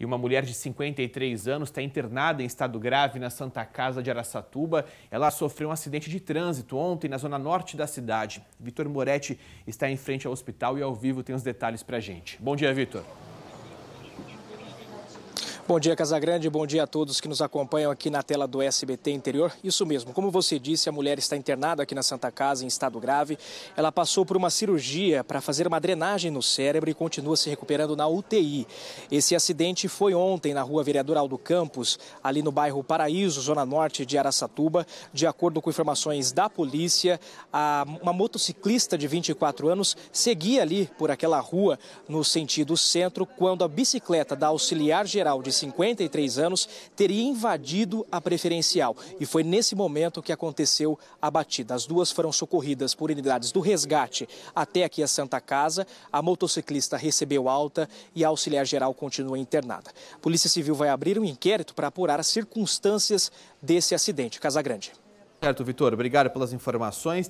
E uma mulher de 53 anos está internada em estado grave na Santa Casa de Araçatuba. Ela sofreu um acidente de trânsito ontem na zona norte da cidade. Vitor Moretti está em frente ao hospital e ao vivo tem os detalhes para gente. Bom dia, Vitor. Bom dia, Casagrande. Bom dia a todos que nos acompanham aqui na tela do SBT Interior. Isso mesmo, como você disse, a mulher está internada aqui na Santa Casa em estado grave. Ela passou por uma cirurgia para fazer uma drenagem no cérebro e continua se recuperando na UTI. Esse acidente foi ontem na rua Vereador Aldo Campos, ali no bairro Paraíso, zona norte de Araçatuba. De acordo com informações da polícia, uma motociclista de 24 anos seguia ali por aquela rua no sentido centro quando a bicicleta da auxiliar geral de 53 anos, teria invadido a preferencial. E foi nesse momento que aconteceu a batida. As duas foram socorridas por unidades do resgate até aqui a Santa Casa. A motociclista recebeu alta e a auxiliar geral continua internada. A Polícia Civil vai abrir um inquérito para apurar as circunstâncias desse acidente. Grande. Certo, Vitor. Obrigado pelas informações.